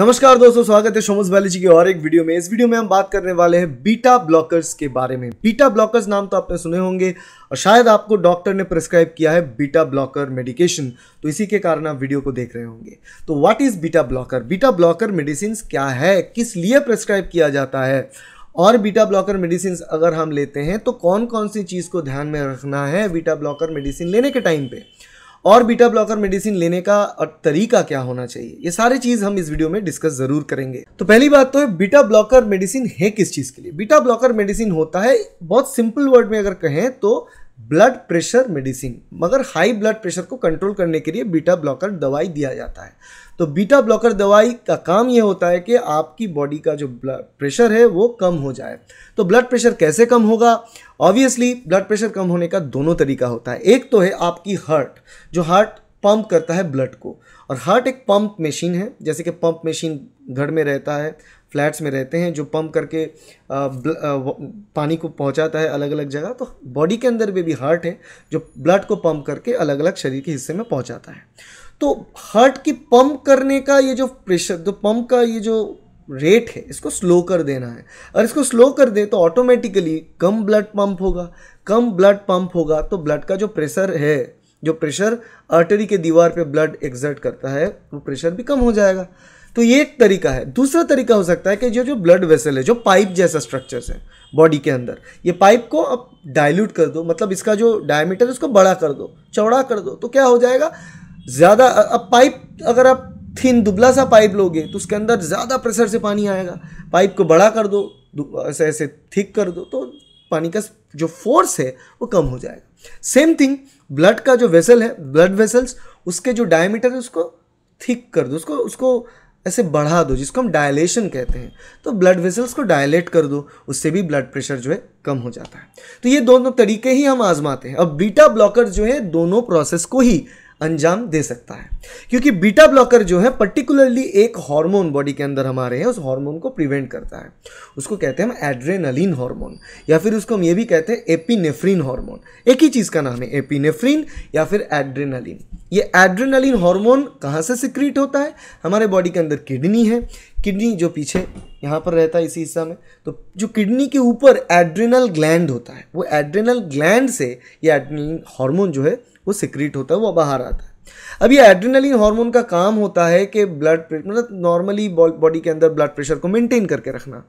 नमस्कार दोस्तों स्वागत है सोमस बालाजी की और एक वीडियो में इस वीडियो में हम बात करने वाले हैं बीटा ब्लॉकर्स के बारे में बीटा ब्लॉकर्स नाम तो आपने सुने होंगे और शायद आपको डॉक्टर ने प्रिस्क्राइब किया है बीटा ब्लॉकर मेडिकेशन तो इसी के कारण आप वीडियो को देख रहे होंगे तो what is beta blocker beta blocker medicine क्या है किस लिए प्रिस्क्राइब किया जाता है और बीटा ब्लॉकर मेडिसिन अगर हम लेते हैं तो कौन कौन सी चीज़ को ध्यान में रखना है बीटा ब्लॉकर मेडिसिन लेने के टाइम पर और बीटा ब्लॉकर मेडिसिन लेने का तरीका क्या होना चाहिए ये सारी चीज़ हम इस वीडियो में डिस्कस ज़रूर करेंगे तो पहली बात तो है बीटा ब्लॉकर मेडिसिन है किस चीज़ के लिए बीटा ब्लॉकर मेडिसिन होता है बहुत सिंपल वर्ड में अगर कहें तो ब्लड प्रेशर मेडिसिन मगर हाई ब्लड प्रेशर को कंट्रोल करने के लिए बीटा ब्लॉकर दवाई दिया जाता है तो बीटा ब्लॉकर दवाई का काम यह होता है कि आपकी बॉडी का जो ब्लड प्रेशर है वो कम हो जाए तो ब्लड प्रेशर कैसे कम होगा ऑब्वियसली ब्लड प्रेशर कम होने का दोनों तरीका होता है एक तो है आपकी हार्ट जो हार्ट पंप करता है ब्लड को और हार्ट एक पंप मशीन है जैसे कि पंप मशीन घर में रहता है फ्लैट्स में रहते हैं जो पंप करके पानी को पहुंचाता है अलग अलग जगह तो बॉडी के अंदर में भी हार्ट है जो ब्लड को पंप करके अलग अलग शरीर के हिस्से में पहुंचाता है तो हार्ट की पंप करने का ये जो प्रेशर जो पंप का ये जो रेट है इसको स्लो कर देना है और इसको स्लो कर दे तो ऑटोमेटिकली कम ब्लड पंप होगा कम ब्लड पंप होगा तो ब्लड का जो प्रेशर है जो प्रेशर आर्टरी के दीवार पे ब्लड एग्जर्ट करता है वो प्रेशर भी कम हो जाएगा तो ये एक तरीका है दूसरा तरीका हो सकता है कि जो जो ब्लड वेसल है जो पाइप जैसा स्ट्रक्चर्स है बॉडी के अंदर ये पाइप को अब डायल्यूट कर दो मतलब इसका जो डायमीटर है उसको बड़ा कर दो चौड़ा कर दो तो क्या हो जाएगा ज़्यादा अब पाइप अगर आप थिन दुबला सा पाइप लोगे तो उसके अंदर ज़्यादा प्रेशर से पानी आएगा पाइप को बड़ा कर दो ऐसे ऐसे थिक कर दो तो पानी का जो फोर्स है वो कम हो जाएगा सेम थिंग ब्लड का जो वेसल है ब्लड वेसल्स उसके जो डायमीटर है उसको थिक कर दो उसको उसको ऐसे बढ़ा दो जिसको हम डायलेशन कहते हैं तो ब्लड वेसल्स को डायलेट कर दो उससे भी ब्लड प्रेशर जो है कम हो जाता है तो ये दोनों तरीके ही हम आजमाते हैं अब बीटा ब्लॉकर जो है दोनों प्रोसेस को ही अंजाम दे सकता है क्योंकि बीटा ब्लॉकर जो है पर्टिकुलरली एक हार्मोन बॉडी के अंदर हमारे हैं उस हार्मोन को प्रिवेंट करता है उसको कहते हैं हम एड्रेनलिन हार्मोन या फिर उसको हम ये भी कहते हैं एपीनेफ्रिन हार्मोन एक ही चीज़ का नाम है एपीनेफ्रिन या फिर एड्रेनलिन ये एड्रेनलिन हार्मोन कहाँ से सिक्रीट होता है हमारे बॉडी के अंदर किडनी है किडनी जो पीछे यहाँ पर रहता है इसी हिस्सा में तो जो किडनी के ऊपर एड्रेनल ग्लैंड होता है वो एड्रेनल ग्लैंड से ये एड्रेनलिन हार्मोन जो है वो सिक्रीट होता है वो बाहर आता है अब ये एड्रेनलिन हार्मोन का काम होता है कि ब्लड मतलब नॉर्मली बॉडी के अंदर ब्लड प्रेशर को मेंटेन करके रखना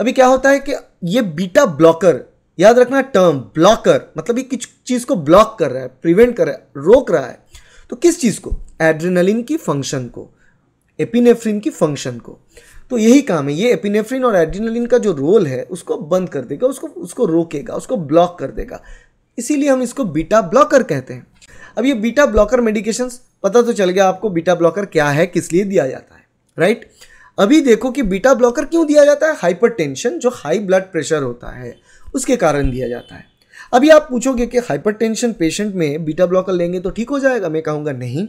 अभी क्या होता है कि ये बीटा ब्लॉकर याद रखना टर्म ब्लॉकर मतलब ये कुछ चीज़ को ब्लॉक कर रहा है प्रिवेंट कर रहा है रोक रहा है तो किस चीज़ को एड्रेनलिन की फंक्शन को एपिनेफ्रिन की फंक्शन को तो यही काम है ये एपिनेफ्रिन और एड्रेनलिन का जो रोल है उसको बंद कर देगा उसको उसको रोकेगा उसको ब्लॉक कर देगा इसीलिए हम इसको बीटा ब्लॉकर कहते हैं अब ये बीटा ब्लॉकर मेडिकेशंस पता तो चल गया आपको बीटा ब्लॉकर क्या है किस लिए दिया जाता है राइट अभी देखो कि बीटा ब्लॉकर क्यों दिया जाता है हाइपरटेंशन जो हाई ब्लड प्रेशर होता है उसके कारण दिया जाता है अभी आप पूछोगे कि हाइपरटेंशन पेशेंट में बीटा ब्लॉकर लेंगे तो ठीक हो जाएगा मैं कहूंगा नहीं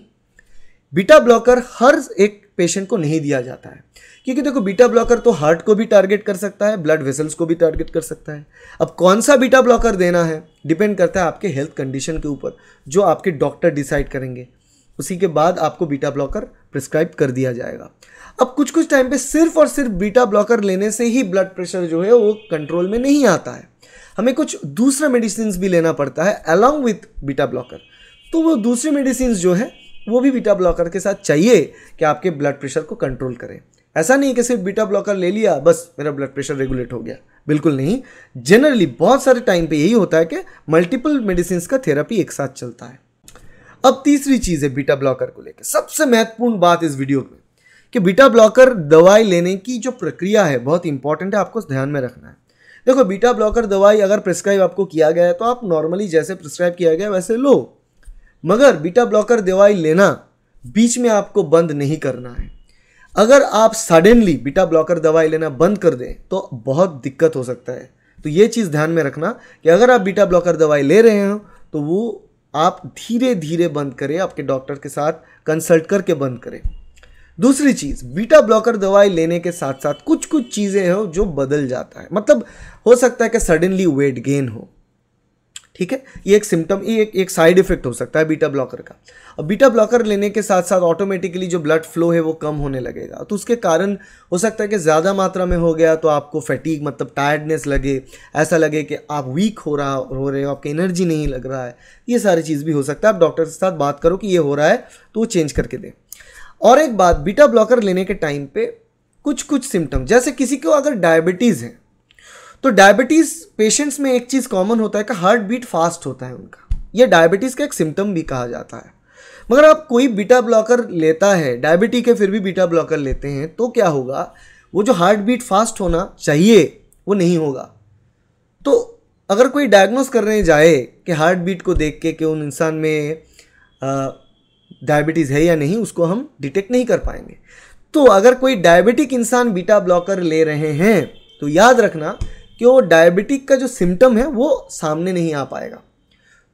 बीटा ब्लॉकर हर एक पेशेंट को नहीं दिया जाता है क्योंकि देखो बीटा ब्लॉकर तो हार्ट को भी टारगेट कर सकता है ब्लड वेसल्स को भी टारगेट कर सकता है अब कौन सा बीटा ब्लॉकर देना है डिपेंड करता है आपके हेल्थ कंडीशन के ऊपर जो आपके डॉक्टर डिसाइड करेंगे उसी के बाद आपको बीटा ब्लॉकर प्रिस्क्राइब कर दिया जाएगा अब कुछ कुछ टाइम पे सिर्फ और सिर्फ बीटा ब्लॉकर लेने से ही ब्लड प्रेशर जो है वो कंट्रोल में नहीं आता है हमें कुछ दूसरा मेडिसिन भी लेना पड़ता है अलॉन्ग विथ बीटा ब्लॉकर तो वो दूसरी मेडिसिन जो है वो भी बीटा ब्लॉकर के साथ चाहिए कि आपके ब्लड प्रेशर को कंट्रोल करें ऐसा नहीं कि सिर्फ बीटा ब्लॉकर ले लिया बस मेरा ब्लड प्रेशर रेगुलेट हो गया बिल्कुल नहीं जनरली बहुत सारे टाइम पे यही होता है कि मल्टीपल मेडिसिन का थेरेपी एक साथ चलता है अब तीसरी चीज़ है बीटा ब्लॉकर को लेकर सबसे महत्वपूर्ण बात इस वीडियो में कि बीटा ब्लॉकर दवाई लेने की जो प्रक्रिया है बहुत इंपॉर्टेंट है आपको ध्यान में रखना है देखो बीटा ब्लॉकर दवाई अगर प्रिस्क्राइब आपको किया गया है तो आप नॉर्मली जैसे प्रिस्क्राइब किया गया वैसे लो मगर बीटा ब्लॉकर दवाई लेना बीच में आपको बंद नहीं करना है अगर आप सडनली बीटा ब्लॉकर दवाई लेना बंद कर दें तो बहुत दिक्कत हो सकता है तो ये चीज़ ध्यान में रखना कि अगर आप बीटा ब्लॉकर दवाई ले रहे हो तो वो आप धीरे धीरे बंद करें आपके डॉक्टर के साथ कंसल्ट करके बंद करें दूसरी चीज़ बीटा ब्लॉकर दवाई लेने के साथ साथ कुछ कुछ चीज़ें हो जो बदल जाता है मतलब हो सकता है कि सडनली वेट गेन हो ठीक है ये एक सिम्टम ये एक, एक साइड इफेक्ट हो सकता है बीटा ब्लॉकर का अब बीटा ब्लॉकर लेने के साथ साथ ऑटोमेटिकली जो ब्लड फ्लो है वो कम होने लगेगा तो उसके कारण हो सकता है कि ज़्यादा मात्रा में हो गया तो आपको फैटीक मतलब टायर्डनेस लगे ऐसा लगे कि आप वीक हो रहा हो रहे हो आपकी एनर्जी नहीं लग रहा है ये सारी चीज़ भी हो सकता है आप डॉक्टर के साथ बात करो कि ये हो रहा है तो वो चेंज करके दें और एक बात बीटा ब्लॉकर लेने के टाइम पे कुछ कुछ सिम्टम जैसे किसी को अगर डायबिटीज़ है तो डायबिटीज़ पेशेंट्स में एक चीज़ कॉमन होता है कि हार्ट बीट फास्ट होता है उनका यह डायबिटीज़ का एक सिम्टम भी कहा जाता है मगर आप कोई बीटा ब्लॉकर लेता है डायबिटी के फिर भी बीटा ब्लॉकर लेते हैं तो क्या होगा वो जो हार्ट बीट फास्ट होना चाहिए वो नहीं होगा तो अगर कोई डायग्नोस करने जाए कि हार्ट बीट को देख के कि उन इंसान में डायबिटीज़ है या नहीं उसको हम डिटेक्ट नहीं कर पाएंगे तो अगर कोई डायबिटिक इंसान बीटा ब्लॉकर ले रहे हैं तो याद रखना कि वो डायबिटिक का जो सिम्टम है वो सामने नहीं आ पाएगा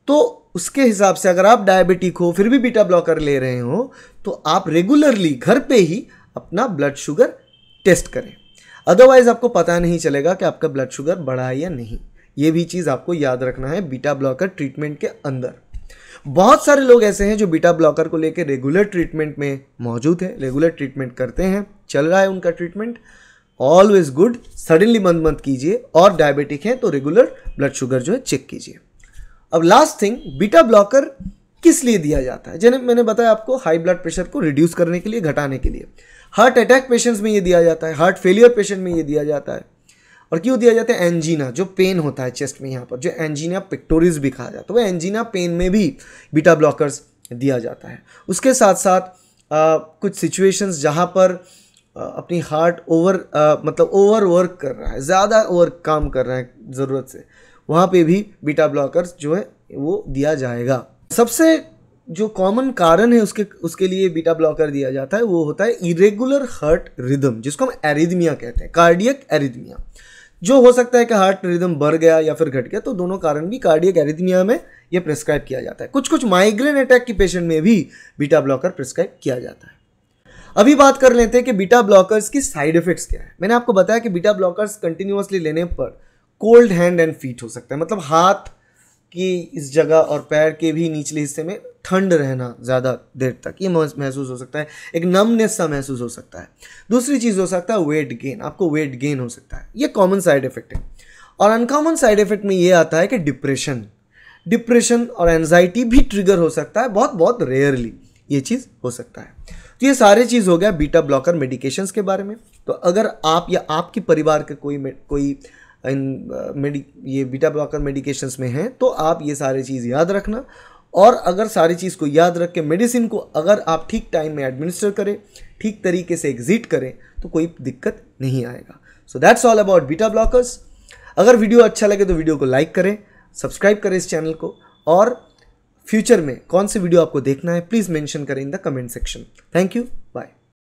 तो उसके हिसाब से अगर आप डायबिटिक हो फिर भी बीटा ब्लॉकर ले रहे हो तो आप रेगुलरली घर पे ही अपना ब्लड शुगर टेस्ट करें अदरवाइज़ आपको पता नहीं चलेगा कि आपका ब्लड शुगर बढ़ा है या नहीं ये भी चीज़ आपको याद रखना है बीटा ब्लॉकर ट्रीटमेंट के अंदर बहुत सारे लोग ऐसे हैं जो बीटा ब्लॉकर को लेकर रेगुलर ट्रीटमेंट में मौजूद है रेगुलर ट्रीटमेंट करते हैं चल रहा है उनका ट्रीटमेंट ऑलवेज गुड सडनली मंद मंद कीजिए और डायबिटिक है तो रेगुलर ब्लड शुगर जो है चेक कीजिए अब लास्ट थिंग बीटा ब्लॉकर किस लिए दिया जाता है जैसे मैंने बताया आपको हाई ब्लड प्रेशर को रिड्यूस करने के लिए घटाने के लिए हार्ट अटैक पेशेंट्स में ये दिया जाता है हार्ट फेलियर पेशेंट में ये दिया जाता है और क्यों दिया जाता है एंजीना जो पेन होता है चेस्ट में यहाँ पर जो एंजीना पिक्टोरिस भी कहा जाता है तो वो एंजीना पेन में भी बीटा ब्लॉकर्स दिया जाता है उसके साथ साथ आ, कुछ सिचुएशंस जहाँ पर आ, अपनी हार्ट ओवर आ, मतलब ओवर वर्क कर रहा है ज़्यादा ओवर काम कर रहा है ज़रूरत से वहाँ पे भी बीटा ब्लॉकर्स जो है वो दिया जाएगा सबसे जो कॉमन कारण है उसके उसके लिए बीटा ब्लॉकर दिया जाता है वो होता है इरेगुलर हार्ट रिदम जिसको हम एरिदमिया कहते हैं कार्डियक एरिदमिया जो हो सकता है कि हार्ट रिदम बढ़ गया या फिर घट गया तो दोनों कारण भी कार्डियक एरिथमिया में यह प्रेस्क्राइब किया जाता है कुछ कुछ माइग्रेन अटैक के पेशेंट में भी बीटा ब्लॉकर प्रेस्क्राइब किया जाता है अभी बात कर लेते हैं कि बीटा ब्लॉकर्स की साइड इफेक्ट्स क्या है मैंने आपको बताया कि बीटा ब्लॉकर्स कंटिन्यूसली लेने पर कोल्ड हैंड एंड फीट हो सकता है मतलब हाथ कि इस जगह और पैर के भी निचले हिस्से में ठंड रहना ज़्यादा देर तक ये महसूस हो सकता है एक नमनेस सा महसूस हो सकता है दूसरी चीज़ हो सकता है वेट गेन आपको वेट गेन हो सकता है ये कॉमन साइड इफेक्ट है और अनकॉमन साइड इफेक्ट में ये आता है कि डिप्रेशन डिप्रेशन और एनजाइटी भी ट्रिगर हो सकता है बहुत बहुत रेयरली ये चीज़ हो सकता है तो ये सारे चीज़ हो गया बीटा ब्लॉकर मेडिकेशंस के बारे में तो अगर आप या आपके परिवार के कोई कोई इन ये बीटा ब्लॉकर मेडिकेशंस में हैं तो आप ये सारी चीज़ याद रखना और अगर सारी चीज़ को याद रख के मेडिसिन को अगर आप ठीक टाइम में एडमिनिस्टर करें ठीक तरीके से एग्जिट करें तो कोई दिक्कत नहीं आएगा so that's all about beta blockers अगर वीडियो अच्छा लगे तो वीडियो को लाइक करें सब्सक्राइब करें इस चैनल को और फ्यूचर में कौन सी वीडियो आपको देखना है प्लीज़ मेंशन करें in the comment section thank you bye